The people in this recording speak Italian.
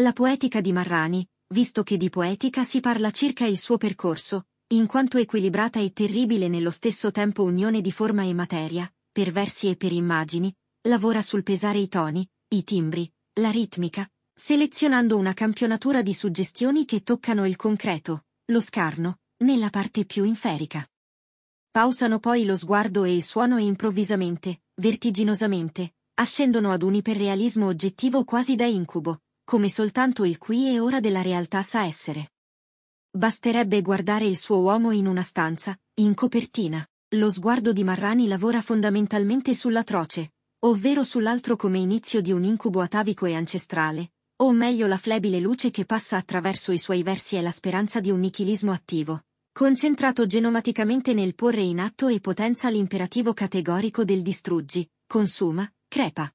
La poetica di Marrani, visto che di poetica si parla circa il suo percorso, in quanto equilibrata e terribile nello stesso tempo unione di forma e materia, per versi e per immagini, lavora sul pesare i toni, i timbri, la ritmica, selezionando una campionatura di suggestioni che toccano il concreto, lo scarno, nella parte più inferica. Pausano poi lo sguardo e il suono e improvvisamente, vertiginosamente, ascendono ad un iperrealismo oggettivo quasi da incubo, come soltanto il qui e ora della realtà sa essere. Basterebbe guardare il suo uomo in una stanza, in copertina. Lo sguardo di Marrani lavora fondamentalmente sull'atroce, ovvero sull'altro come inizio di un incubo atavico e ancestrale, o meglio la flebile luce che passa attraverso i suoi versi è la speranza di un nichilismo attivo, concentrato genomaticamente nel porre in atto e potenza l'imperativo categorico del distruggi, consuma, crepa.